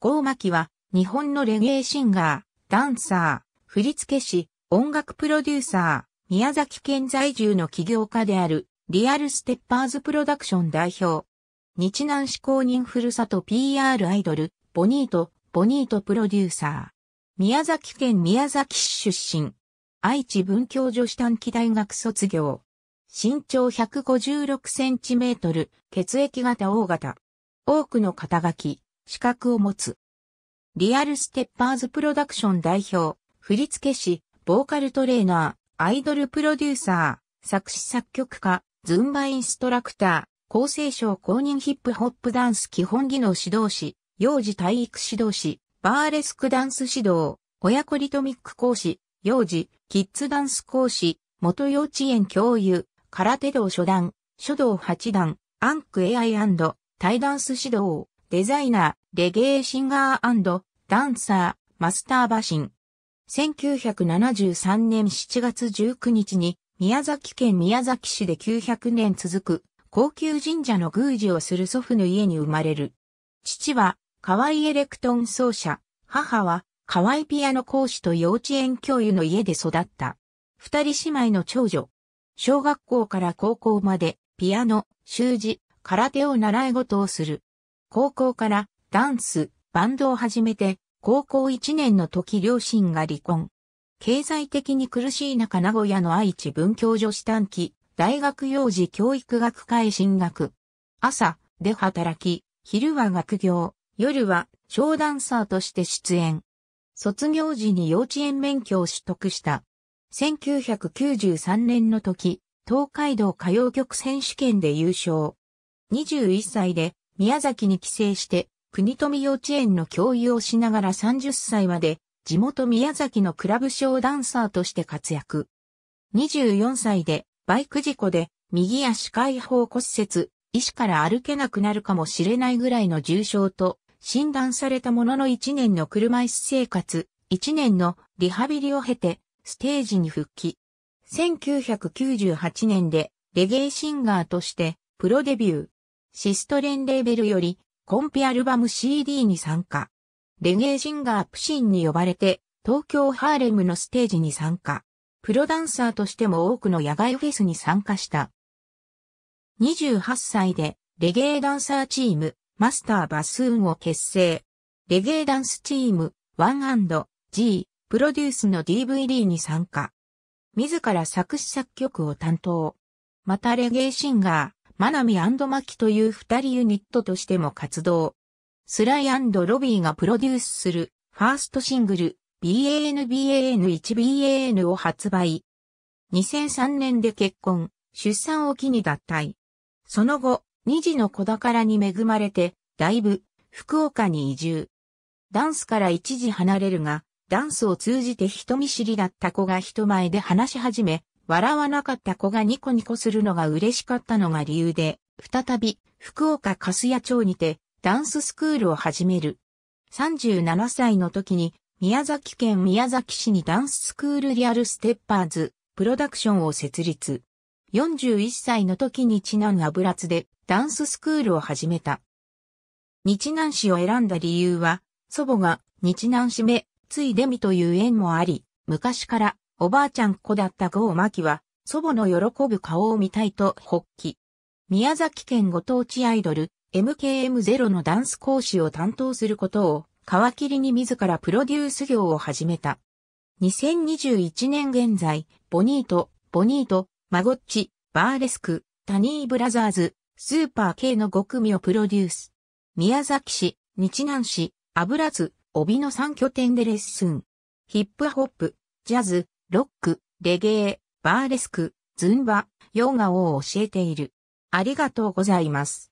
ゴーマキは、日本のレゲエシンガー、ダンサー、振付師、音楽プロデューサー、宮崎県在住の起業家である、リアルステッパーズプロダクション代表。日南市公認ふるさと PR アイドル、ボニート、ボニートプロデューサー。宮崎県宮崎市出身。愛知文教女子短期大学卒業。身長156センチメートル、血液型大型。多くの肩書き。資格を持つ。リアルステッパーズプロダクション代表、振付師、ボーカルトレーナー、アイドルプロデューサー、作詞作曲家、ズンバインストラクター、厚生省公認ヒップホップダンス基本技能指導士、幼児体育指導士、バーレスクダンス指導、親子リトミック講師、幼児、キッズダンス講師、元幼稚園教諭、空手道初段、書道八段、アンク AI& 対ダンス指導、デザイナー、レゲエシンガーダンサー、マスターバシン。1973年7月19日に、宮崎県宮崎市で900年続く、高級神社の宮司をする祖父の家に生まれる。父は、河合エレクトン奏者、母は、河合ピアノ講師と幼稚園教諭の家で育った。二人姉妹の長女。小学校から高校まで、ピアノ、習字、空手を習い事をする。高校からダンス、バンドを始めて、高校1年の時両親が離婚。経済的に苦しい中名古屋の愛知文教女子短期、大学幼児教育学科へ進学。朝、で働き、昼は学業、夜は小ダンサーとして出演。卒業時に幼稚園免許を取得した。1993年の時、東海道歌謡曲選手権で優勝。21歳で宮崎に帰省して、国富幼稚園の教諭をしながら30歳まで、地元宮崎のクラブショーダンサーとして活躍。24歳で、バイク事故で、右足開放骨折、医師から歩けなくなるかもしれないぐらいの重傷と、診断されたものの1年の車椅子生活、1年のリハビリを経て、ステージに復帰。1998年で、レゲエシンガーとして、プロデビュー。シストレンレーベルよりコンピアルバム CD に参加。レゲエシンガープシンに呼ばれて東京ハーレムのステージに参加。プロダンサーとしても多くの野外フェスに参加した。28歳でレゲエダンサーチームマスターバスーンを結成。レゲエダンスチーム 1&G プロデュースの DVD に参加。自ら作詞作曲を担当。またレゲエシンガー、マナミマキという二人ユニットとしても活動。スライロビーがプロデュースするファーストシングル BANBAN1BAN を発売。2003年で結婚、出産を機に脱退。その後、二児の子宝に恵まれて、だいぶ、福岡に移住。ダンスから一時離れるが、ダンスを通じて人見知りだった子が人前で話し始め、笑わなかった子がニコニコするのが嬉しかったのが理由で、再び、福岡粕や町にて、ダンススクールを始める。37歳の時に、宮崎県宮崎市にダンススクールリアルステッパーズ、プロダクションを設立。41歳の時に知南油津でダンススクールを始めた。日南市を選んだ理由は、祖母が日南市目、ついでみという縁もあり、昔からおばあちゃん子だった郷真希は、祖母の喜ぶ顔を見たいと発起。宮崎県ご当地アイドル、MKM0 のダンス講師を担当することを、皮切りに自らプロデュース業を始めた。2021年現在、ボニート、ボニート、マゴッチ、バーレスク、タニーブラザーズ、スーパー系の5組をプロデュース。宮崎市、日南市、油津、帯の3拠点でレッスン。ヒップホップ、ジャズ、ロック、レゲエ、バーレスク、ズンバ、ヨガを教えている。ありがとうございます。